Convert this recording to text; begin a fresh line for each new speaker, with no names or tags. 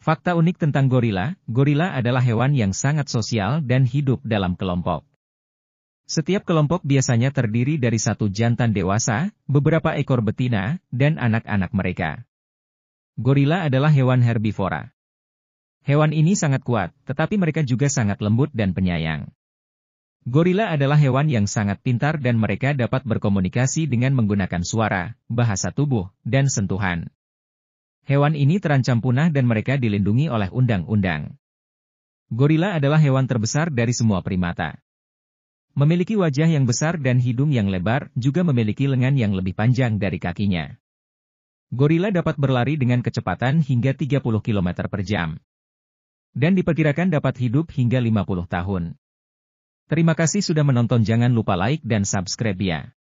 Fakta unik tentang gorila, gorila adalah hewan yang sangat sosial dan hidup dalam kelompok. Setiap kelompok biasanya terdiri dari satu jantan dewasa, beberapa ekor betina, dan anak-anak mereka. Gorila adalah hewan herbivora. Hewan ini sangat kuat, tetapi mereka juga sangat lembut dan penyayang. Gorila adalah hewan yang sangat pintar dan mereka dapat berkomunikasi dengan menggunakan suara, bahasa tubuh, dan sentuhan. Hewan ini terancam punah dan mereka dilindungi oleh undang-undang. Gorila adalah hewan terbesar dari semua primata. Memiliki wajah yang besar dan hidung yang lebar, juga memiliki lengan yang lebih panjang dari kakinya. Gorila dapat berlari dengan kecepatan hingga 30 km per jam. Dan diperkirakan dapat hidup hingga 50 tahun. Terima kasih sudah menonton jangan lupa like dan subscribe ya.